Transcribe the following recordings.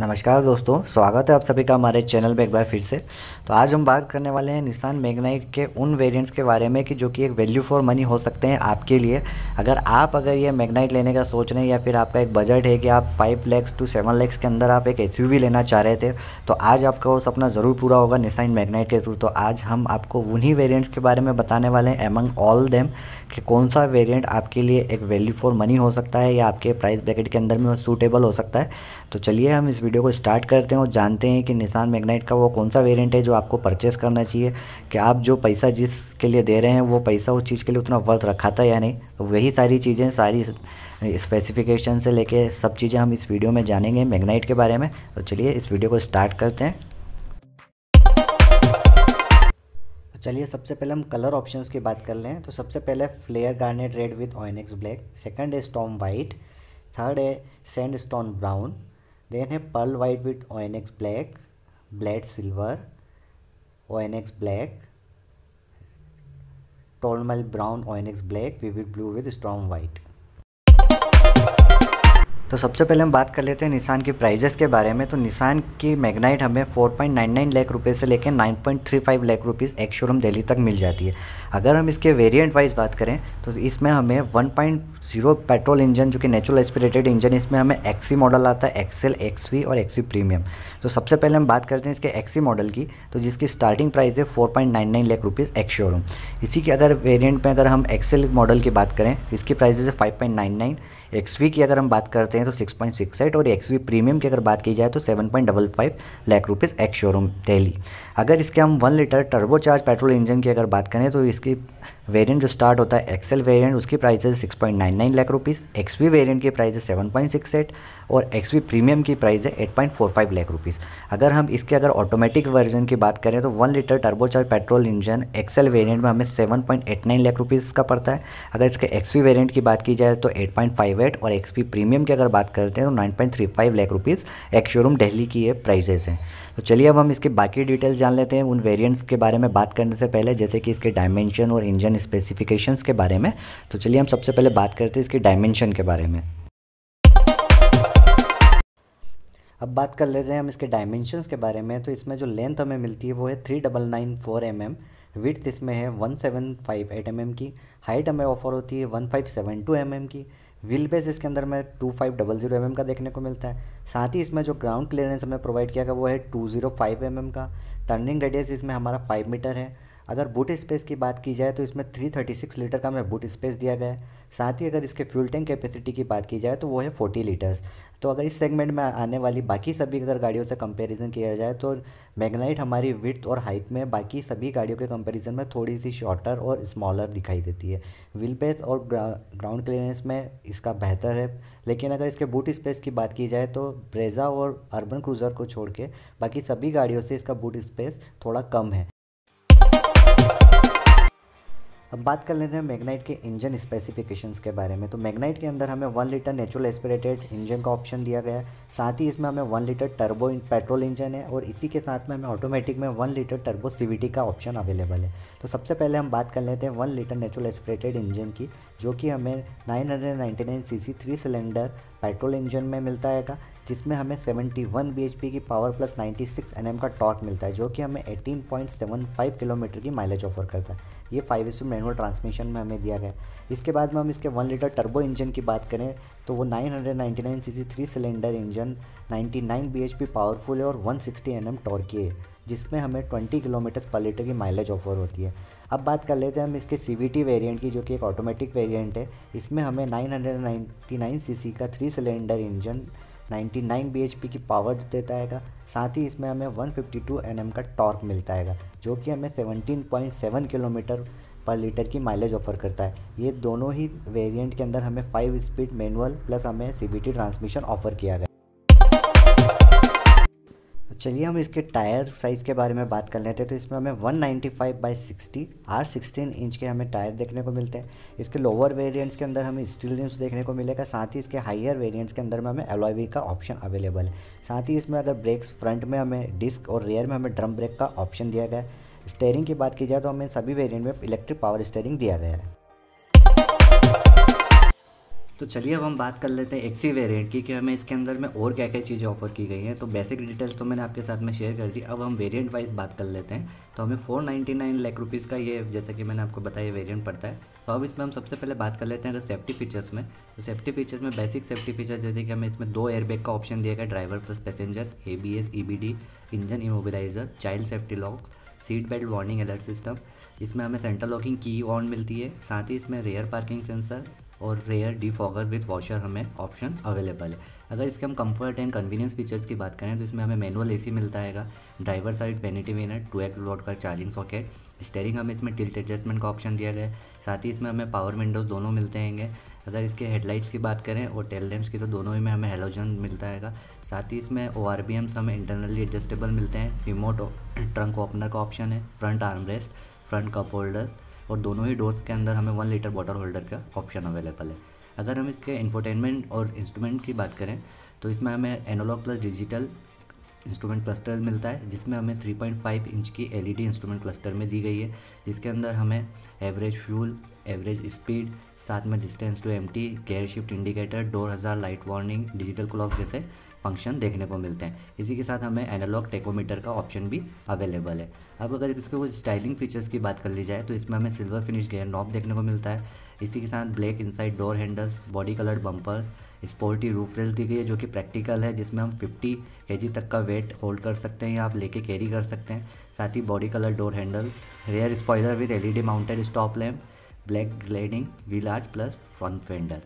नमस्कार दोस्तों स्वागत है आप सभी का हमारे चैनल में एक बार फिर से तो आज हम बात करने वाले हैं निशान मैगनाइट के उन वेरिएंट्स के बारे में कि जो कि एक वैल्यू फॉर मनी हो सकते हैं आपके लिए अगर आप अगर ये मैगनाइट लेने का सोच रहे हैं या फिर आपका एक बजट है कि आप five lakhs to seven lakhs के अंदर आप एक एस लेना चाह रहे थे तो आज आपका वो सपना ज़रूर पूरा होगा निशान मैगनाइट के थ्रू तो आज हम आपको उन्हीं वेरियंट्स के बारे में बताने वाले हैं एमंग ऑल देम कि कौन सा वेरियंट आपके लिए एक वैल्यू फॉर मनी हो सकता है या आपके प्राइस ब्रैकेट के अंदर में सूटेबल हो सकता है तो चलिए हम इस वीडियो को स्टार्ट करते हैं और जानते हैं कि निशान मैग्नाइट का वो कौन सा वेरिएंट है जो आपको परचेस करना चाहिए कि आप जो पैसा जिसके लिए दे रहे हैं वो पैसा उस चीज़ के लिए उतना वर्थ रखा था या नहीं तो वही सारी चीज़ें सारी स्पेसिफिकेशन से लेके सब चीज़ें हम इस वीडियो में जानेंगे मैग्नाइट के बारे में तो चलिए इस वीडियो को स्टार्ट करते हैं तो चलिए सबसे पहले हम कलर ऑप्शंस की बात कर लें तो सबसे पहले flare garnet red with onyx black second है स्टोन वाइट थर्ड है sand stone brown Then have pearl white with Onyx black, blade silver, Onyx black, Tolmel brown, Onyx black, vivid blue with strong white. तो सबसे पहले हम बात कर लेते हैं निसान की प्राइजेस के बारे में तो निसान की मैगनाइट हमें 4.99 लाख रुपए से लेकर 9.35 lakh rupees ex showroom Delhi तक मिल जाती है अगर हम इसके वेरिएंट वाइज बात करें तो इसमें हमें 1.0 पेट्रोल इंजन जो कि नेचुरल एस्पिरेटेड इंजन इसमें हमें एक्सी मॉडल आता है एक्सेल एक्सवी और एक्सवी प्रीमियम तो सबसे पहले हम बात करते हैं इसके एक्सी मॉडल की तो जिसकी स्टार्टिंग प्राइस है four lakh rupees ex showroom इसी के अगर वेरियंट में अगर हम एक्सेल मॉडल की बात करें इसकी प्राइजेज है फाइव एक्सवी की अगर हम बात करते हैं तो सिक्स पॉइंट सिक्स एट और एक्सवी प्रीमियम की अगर बात की जाए तो seven point double five lakh rupees ex showroom Delhi अगर इसके हम one litre turbocharge petrol engine की अगर बात करें तो इसकी वेरिएंट जो स्टार्ट होता है एक्सेल वेरिएंट उसकी प्राइस है six point nine nine lakh rupees XV variant की प्राइस है सेवन पॉइंट सिक्स एट और एक्सवी प्रीमियम की प्राइस है eight point four five lakh rupees अगर हम इसके अगर ऑटोमेटिक वर्जन की बात करें तो one litre turbocharge petrol engine XL variant में हमें seven point eight nine lakh rupees का पड़ता है अगर इसके एक्सवी वेरियंट की बात की जाए तो एट पॉइंट फाइव एट और एक्सवी प्रीमियम की अगर बात करते हैं तो nine point three five lakh rupees ex showroom Delhi की ये प्राइजेज़ हैं तो चलिए अब हम इसके बाकी डिटेल्स जान लेते हैं उन वेरिएंट्स के बारे में बात करने से पहले जैसे कि इसके डायमेंशन और इंजन स्पेसिफिकेशंस के बारे में तो चलिए हम सबसे पहले बात करते हैं इसके डायमेंशन के बारे में अब बात कर लेते हैं हम इसके डायमेंशंस के बारे में तो इसमें जो लेंथ हमें मिलती है वो है three double nine four M M with इसमें है one seven five eight M M की हाइट हमें ऑफर होती है one five seven two M M की व्हील बेस इसके अंदर में two five double zero M का देखने को मिलता है साथ ही इसमें जो ग्राउंड क्लियरेंस हमें प्रोवाइड किया गया वो है two zero five M M का टर्निंग रेडियस इसमें हमारा फाइव मीटर है अगर बूट स्पेस की बात की जाए तो इसमें थ्री थर्टी सिक्स लीटर का हमें बूट स्पेस दिया गया है साथ ही अगर इसके फ्यूल टैंक कैपेसिटी की बात की जाए तो वो है फोर्टी लीटर्स तो अगर इस सेगमेंट में आने वाली बाकी सभी अगर गाड़ियों से कंपैरिजन किया जाए तो मैग्नाइट हमारी विथ और हाइट में बाकी सभी गाड़ियों के कंपैरिजन में थोड़ी सी शॉर्टर और स्मॉलर दिखाई देती है व्हील बेस और ग्राउंड क्लियरेंस में इसका बेहतर है लेकिन अगर इसके बूट स्पेस की बात की जाए तो ब्रेजा और अर्बन क्रूज़र को छोड़ के बाकी सभी गाड़ियों से इसका बूट स्पेस थोड़ा कम है अब बात कर लेते हैं मैग्नाइट के इंजन स्पेसिफिकेशंस के बारे में तो मैग्नाइट के अंदर हमें one litre natural aspirated engine का ऑप्शन दिया गया है साथ ही इसमें हमें one litre turbo petrol engine है और इसी के साथ में हमें ऑटोमेटिक में वन लीटर टर्बो सी का ऑप्शन अवेलेबल है तो सबसे पहले हम बात कर लेते हैं one litre natural aspirated engine की जो कि हमें nine hundred ninety nine C C three cylinder petrol engine में मिलता है जिसमें हमें 71 वन की पावर प्लस 96 nm का टॉर्क मिलता है जो कि हमें 18.75 किलोमीटर की माइलेज ऑफर करता है ये फाइव एस मैनुअल ट्रांसमिशन में हमें दिया गया इसके बाद में हम इसके वन लीटर टर्बो इंजन की बात करें तो वो 999 hundred three cylinder engine 99 bhp powerful है और 160 सिक्सटी टॉर्क टॉर्की है जिसमें हमें 20 किलोमीटर पर लीटर की माइलेज ऑफर होती है अब बात कर लेते हैं हम इसके सी वी टी वेरियंट की जो कि एक ऑटोमेटिक वेरियंट है इसमें हमें 999 हंड्रेड का थ्री सिलेंडर इंजन 99 bhp की पावर देता है साथ ही इसमें हमें 152 nm का टॉर्क मिलता है जो कि हमें 17.7 किलोमीटर पर लीटर की माइलेज ऑफर करता है ये दोनों ही वेरिएंट के अंदर हमें फाइव स्पीड मैनुअल प्लस हमें सी ट्रांसमिशन ऑफर किया गया चलिए हम इसके टायर साइज़ के बारे में बात कर लेते हैं तो इसमें हमें 195 ninety five by sixty R sixteen inch के हमें टायर देखने को मिलते हैं इसके लोअर वेरिएंट्स के अंदर हमें स्टील रिम्स देखने को मिलेगा साथ ही इसके हायर वेरिएंट्स के अंदर में हमें एलॉयवी का ऑप्शन अवेलेबल है साथ ही इसमें अगर ब्रेक्स फ्रंट में हमें डिस्क और रेयर में हमें ड्रम ब्रेक का ऑप्शन दिया गया है स्टेयरिंग की बात की जाए तो हमें सभी वेरियंट में इलेक्ट्रिक पावर स्टेयरिंग दिया गया है तो चलिए अब हम बात कर लेते हैं एक्सी वेरिएंट e की कि हमें इसके अंदर में और क्या क्या चीज़ें ऑफर की गई हैं तो बेसिक डिटेल्स तो मैंने आपके साथ में शेयर कर दी अब हम वेरिएंट वाइज बात कर लेते हैं तो हमें four ninety nine lakh rupees का ये जैसा कि मैंने आपको बताया वेरिएंट पड़ता है तो अब इसमें हम सबसे पहले बात कर लेते हैं अगर सेफ्टी फीचर्स में तो सेफ्टी फीचर्स में बेसिक सेफ्टी फ़ीचर्स जैसे कि हमें इसमें दो एयरबैग का ऑप्शन दिया गया driver plus passenger A B S E B D engine immobiliser child safety locks seat belt warning alert system इसमें हमें सेंटर लॉकिंग की ऑन मिलती है साथ ही इसमें रेयर पार्किंग सेंसर और रेयर डिफॉगर विथ वॉशर हमें ऑप्शन अवेलेबल है अगर इसके हम कंफर्ट एंड कन्वीनियंस फीचर्स की बात करें तो इसमें हमें मैनुअल एसी मिलता है ड्राइवर साइड वेनिटी टू एक्ट रोड का चार्जिंग सॉकेट स्टेयरिंग हमें इसमें टिल्ट एडजस्टमेंट का ऑप्शन दिया गया है साथ ही इसमें हमें पावर विंडोज़ दोनों मिलते हैंगे अगर इसके हेडलाइट्स की बात करें और टेल लैम्प्स की तो दोनों ही में हमें हेलोजन मिलता है साथ ही इसमें ओ आर बी एम्स हमें इंटरनली एडजस्टेबल मिलते हैं रिमोट ट्रंक ओपनर का ऑप्शन है front arm rest front cup holders और दोनों ही डोर्स के अंदर हमें वन लीटर वाटर होल्डर का ऑप्शन अवेलेबल है अगर हम इसके इंफोटेनमेंट और इंस्ट्रूमेंट की बात करें तो इसमें हमें analogue plus digital instrument cluster मिलता है जिसमें हमें 3.5 इंच की एलईडी इंस्ट्रूमेंट क्लस्टर में दी गई है जिसके अंदर हमें एवरेज फ्यूल एवरेज स्पीड साथ में distance to empty gear shift indicator door ajar light warning digital clock जैसे फंक्शन देखने को मिलते हैं इसी के साथ हमें एनालॉग टेकोमीटर का ऑप्शन भी अवेलेबल है अब अगर इसके कुछ स्टाइलिंग फीचर्स की बात कर ली जाए तो इसमें हमें सिल्वर फिनिश गेयर नॉब देखने को मिलता है इसी के साथ black inside door handles body coloured bumpers sporty roof rails दी गई है जो कि प्रैक्टिकल है जिसमें हम 50 के तक का वेट होल्ड कर सकते हैं या आप लेके कैरी कर सकते हैं साथ ही body colour door handles rear spoiler with LED mounted stop lamp black cladding wheel arch plus front fender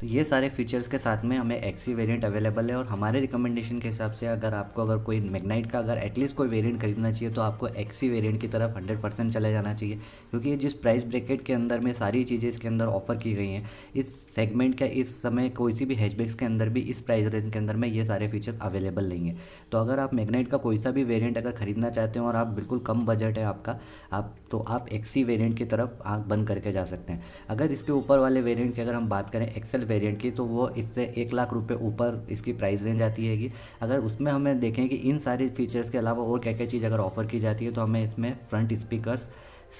तो ये सारे फीचर्स के साथ में हमें एक्सी वेरिएंट अवेलेबल है और हमारे रिकमेंडेशन के हिसाब से अगर आपको अगर कोई मैग्नाइट का अगर एटलीस्ट कोई वेरिएंट खरीदना चाहिए तो आपको एक्सी वेरिएंट की तरफ हंड्रेड परसेंट चले जाना चाहिए क्योंकि जिस प्राइस ब्रैकेट के अंदर में सारी चीज़ें इसके अंदर ऑफर की गई हैं इस सेगमेंट का इस समय कोई सी भी हैचबैक्स के अंदर भी इस प्राइस रेंज के अंदर में ये सारे फीचर्स अवेलेबल नहीं है तो अगर आप मैगनाइट का कोई सा भी वेरियंट अगर खरीदना चाहते हो और आप बिल्कुल कम बजट है आपका आप तो आप एक्सी वेरियंट की तरफ आँख बंद करके जा सकते हैं अगर इसके ऊपर वाले वेरियंट की अगर हम बात करें एक्सेल वेरिएंट की तो वो इससे एक लाख रुपये ऊपर इसकी प्राइस रेंज आती हैगी अगर उसमें हमें देखें कि इन सारे फीचर्स के अलावा और क्या क्या चीज़ अगर ऑफर की जाती है तो हमें इसमें फ्रंट स्पीकर्स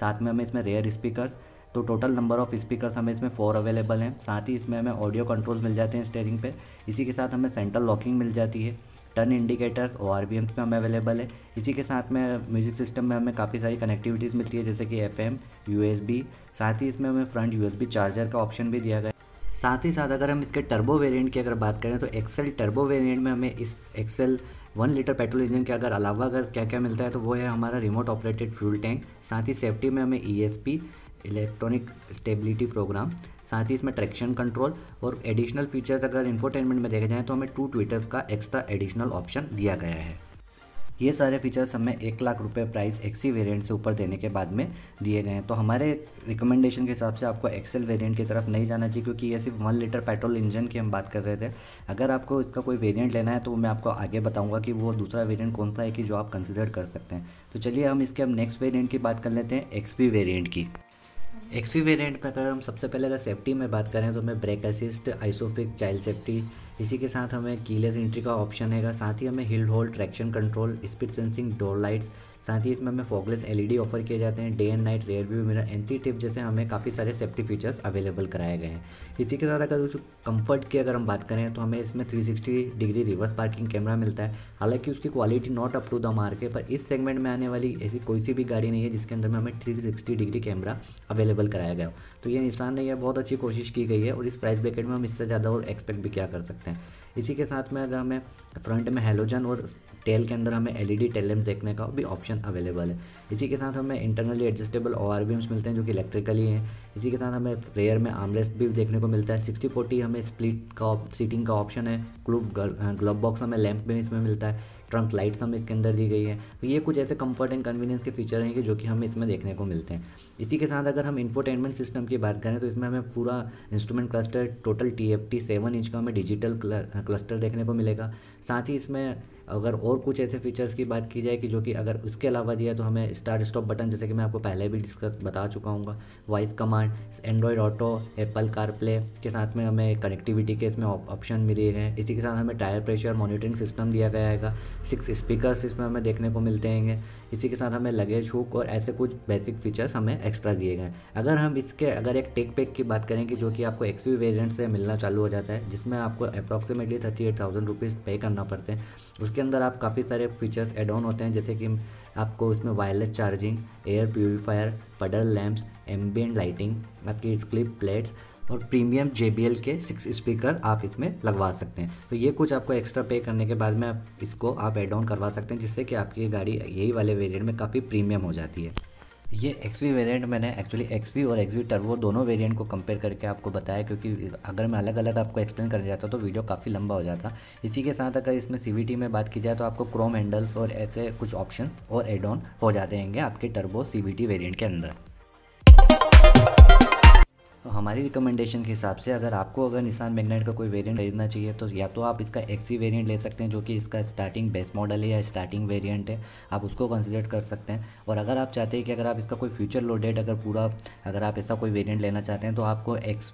साथ में हमें इसमें रेयर स्पीकर्स तो टोटल नंबर ऑफ़ स्पीकर्स हमें इसमें फोर अवेलेबल हैं साथ ही इसमें हमें ऑडियो कंट्रोल्स मिल जाते हैं स्टेयरिंग पे इसी के साथ हमें सेंट्रल लॉकिंग मिल जाती है turn indicators O R B में हमें अवेलेबल है इसी के साथ में म्यूज़िक सिस्टम में हमें काफ़ी सारी कनेक्टिविटीज़ मिलती है जैसे कि F M U S B साथ ही इसमें हमें front U S B charger का ऑप्शन भी दिया गया साथ ही साथ अगर हम इसके टर्बो वेरिएंट की अगर बात करें तो एक्सेल टर्बो वेरिएंट में हमें इस XL one litre petrol engine के अगर अलावा अगर क्या क्या मिलता है तो वो है हमारा रिमोट ऑपरेटेड फ्यूल टैंक साथ ही सेफ्टी में हमें ई इलेक्ट्रॉनिक स्टेबिलिटी प्रोग्राम साथ ही इसमें ट्रैक्शन कंट्रोल और एडिशनल फीचर्स अगर इंफोटेनमेंट में देखा जाए तो हमें टू ट्विटर्स का एक्स्ट्रा एडिशनल ऑप्शन दिया गया है ये सारे फीचर्स हमें एक लाख रुपये प्राइस एक्सी वेरिएंट से ऊपर देने के बाद में दिए गए हैं तो हमारे रिकमेंडेशन के हिसाब से आपको एक्सेल वेरिएंट की तरफ नहीं जाना चाहिए क्योंकि ये सिर्फ वन लीटर पेट्रोल इंजन की हम बात कर रहे थे अगर आपको इसका कोई वेरिएंट लेना है तो मैं आपको आगे बताऊँगा कि वो दूसरा वेरियंट कौन सा है कि जो आप कंसिडर कर सकते हैं तो चलिए हम इसके हम नेक्स्ट वेरियंट की बात कर लेते हैं एक्सपी वेरियंट की एक्सपी वेरिएंट में अगर हम सबसे पहले अगर सेफ्टी में बात करें तो हमें brake assist Isofix child safety इसी के साथ हमें कीलेस एंट्री का ऑप्शन हैगा साथ ही हमें hill hold traction control speed sensing door lights साथ ही इसमें हमें फॉगलेस एलईडी ऑफर किए जाते हैं day and night rear view mirror anti tip जैसे हमें काफ़ी सारे सेफ्टी फीचर्स अवेलेबल कराए गए हैं इसी के साथ अगर उस कंफर्ट की अगर हम बात करें तो हमें इसमें 360 डिग्री रिवर्स पार्किंग कैमरा मिलता है हालांकि उसकी quality not up to the mark पर इस सेगमेंट में आने वाली ऐसी कोई सी भी गाड़ी नहीं है जिसके अंदर में हमें थ्री डिग्री कैमरा अवेलेबल कराया गया तो ये निशान ने यह बहुत अच्छी कोशिश की गई है और इस प्राइस ब्रेकेट में हम इससे ज़्यादा और एक्सपेक्ट भी क्या कर सकते हैं इसी के साथ में अगर हमें फ्रंट में हेलोजन और टेल के अंदर हमें एलईडी ई देखने का भी ऑप्शन अवेलेबल है इसी के साथ हमें इंटरनली एडजस्टेबल ओ आर मिलते हैं जो कि इलेक्ट्रिकली हैं इसी के साथ हमें रेयर में आर्मरेस्ट भी देखने को मिलता है सिक्सटी फोर्टी हमें स्प्लिट का सीटिंग का ऑप्शन है ग्लोव ग्लब बॉक्स हमें लैंप में इसमें मिलता है ट्रंक लाइट्स हमें इसके अंदर दी गई है तो ये कुछ ऐसे कंफर्ट एंड कन्वीनियंस के फीचर हैं कि जो कि हमें इसमें देखने को मिलते हैं इसी के साथ अगर हम इन्फोटेनमेंट सिस्टम की बात करें तो इसमें हमें पूरा instrument cluster total T F T seven inch का हमें डिजिटल क्लस्टर देखने को मिलेगा साथ ही इसमें अगर और कुछ ऐसे फीचर्स की बात की जाए कि जो कि अगर उसके अलावा दिया तो हमें स्टार्ट स्टॉप बटन जैसे कि मैं आपको पहले भी डिस्कस बता चुका हूँ voice command Android Auto Apple CarPlay के साथ में हमें कनेक्टिविटी के इसमें ऑप्शन मिले हैं इसी के साथ हमें टायर प्रेशर मॉनिटरिंग सिस्टम दिया गया है सिक्स स्पीकर इसमें हमें देखने को मिलते हैं इसी के साथ हमें लगेज हुक और ऐसे कुछ बेसिक फीचर्स हमें एक्स्ट्रा दिए गए हैं अगर हम इसके अगर एक टेक पैक की बात करें कि जो कि आपको एक्सपी वेरियंट से मिलना चालू हो जाता है जिसमें आपको approximately thirty eight thousand rupees pay करना पड़ते हैं उसके अंदर आप काफ़ी सारे फीचर्स एड ऑन होते हैं जैसे कि आपको उसमें wireless charging air purifier puddle lamps ambient lighting आपकी स्क्लिप प्लेट्स और प्रीमियम जे के सिक्स स्पीकर आप इसमें लगवा सकते हैं तो ये कुछ आपको एक्स्ट्रा पे करने के बाद में आप इसको आप एड ऑन करवा सकते हैं जिससे कि आपकी गाड़ी यही वाले वेरियंट में काफ़ी प्रीमियम हो जाती है ये एक्स वेरियंट मैंने एक्चुअली एक्स और एक्स टर्वो दोनों वेरिएंट को कंपेयर करके आपको बताया क्योंकि अगर मैं अलग अलग आपको एक्सप्लेन करने जाता तो वीडियो काफ़ी लंबा हो जाता इसी के साथ अगर इसमें सी में बात की जाए तो आपको क्रोम हैंडल्स और ऐसे कुछ ऑप्शन और एड ऑन हो जाते हैं आपके टर्बो सी वेरिएंट के अंदर तो हमारी रिकमेंडेशन के हिसाब से अगर आपको अगर निशान मैगनेट का कोई वेरिएंट खरीदना चाहिए तो या तो आप इसका एक्सी वेरिएंट e ले सकते हैं जो कि इसका स्टार्टिंग बेस मॉडल है या स्टार्टिंग वेरिएंट है आप उसको कंसिडर कर सकते हैं और अगर आप चाहते हैं कि अगर आप इसका कोई फ्यूचर लोडेड अगर पूरा अगर आप ऐसा कोई वेरियंट लेना चाहते हैं तो आपको X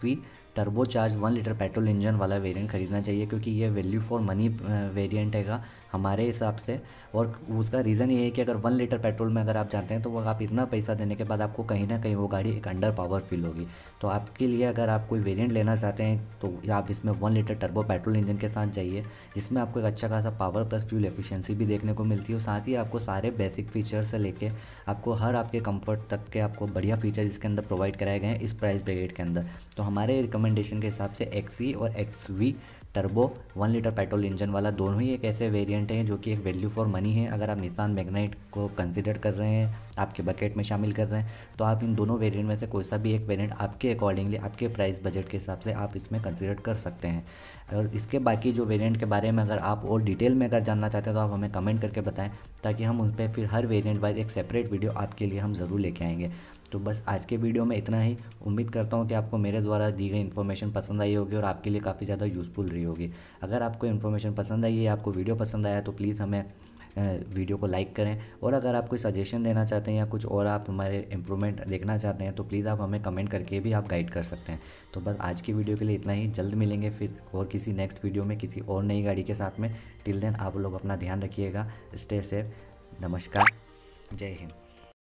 turbo charge one litre petrol engine वाला वेरिएंट ख़रीदना चाहिए क्योंकि ये वैल्यू फॉर मनी वेरिएंट हैगा हमारे हिसाब से और उसका रीज़न ये है कि अगर वन लीटर पेट्रोल में अगर आप जाते हैं तो वो आप इतना पैसा देने के बाद आपको कहीं ना कहीं वो गाड़ी एक अंडर पावर फील होगी तो आपके लिए अगर आप कोई वेरियंट लेना चाहते हैं तो आप इसमें one litre turbo petrol engine के साथ जाइए जिसमें आपको एक अच्छा खासा पावर प्लस फ्यूल एफिशिएंसी भी देखने को मिलती है और साथ ही आपको सारे बेसिक फीचर से लेके आपको हर आपके कंफर्ट तक के आपको बढ़िया फीचर इसके अंदर प्रोवाइड कराए गए हैं इस प्राइस ब्रिगेड के अंदर तो हमारे रिकमेंड रिकमेंडेशन के हिसाब से एक्स e और X turbo one litre petrol engine वाला दोनों ही एक ऐसे वेरिएंट हैं जो कि एक वैल्यू फॉर मनी है अगर आप निसान मैग्नाइट को कंसिडर कर रहे हैं आपके बकेट में शामिल कर रहे हैं तो आप इन दोनों वेरिएंट में से कोई सा भी एक वेरिएंट आपके अकॉर्डिंगली आपके प्राइस बजट के हिसाब से आप इसमें कंसिडर कर सकते हैं और इसके बाकी जो वेरियंट के बारे में अगर आप और डिटेल में अगर जानना चाहते हैं तो आप हमें कमेंट करके बताएं ताकि हम उन पर फिर हर वेरियंट वाइज एक सेपरेट वीडियो आपके लिए हम ज़रूर लेके आएंगे तो बस आज के वीडियो में इतना ही उम्मीद करता हूँ कि आपको मेरे द्वारा दी गई इन्फॉर्मेशन पसंद आई होगी और आपके लिए काफ़ी ज़्यादा यूज़फुल रही होगी अगर आपको इन्फॉर्मेशन पसंद आई है आपको वीडियो पसंद आया तो प्लीज़ हमें वीडियो को लाइक करें और अगर आप कोई सजेशन देना चाहते हैं या कुछ और आप हमारे इम्प्रूवमेंट देखना चाहते हैं तो प्लीज़ आप हमें कमेंट करके भी आप गाइड कर सकते हैं तो बस आज की वीडियो के लिए इतना ही जल्द मिलेंगे फिर और किसी नेक्स्ट वीडियो में किसी और नई गाड़ी के साथ में टिल देन आप लोग अपना ध्यान रखिएगा स्टे सेफ नमस्कार जय हिंद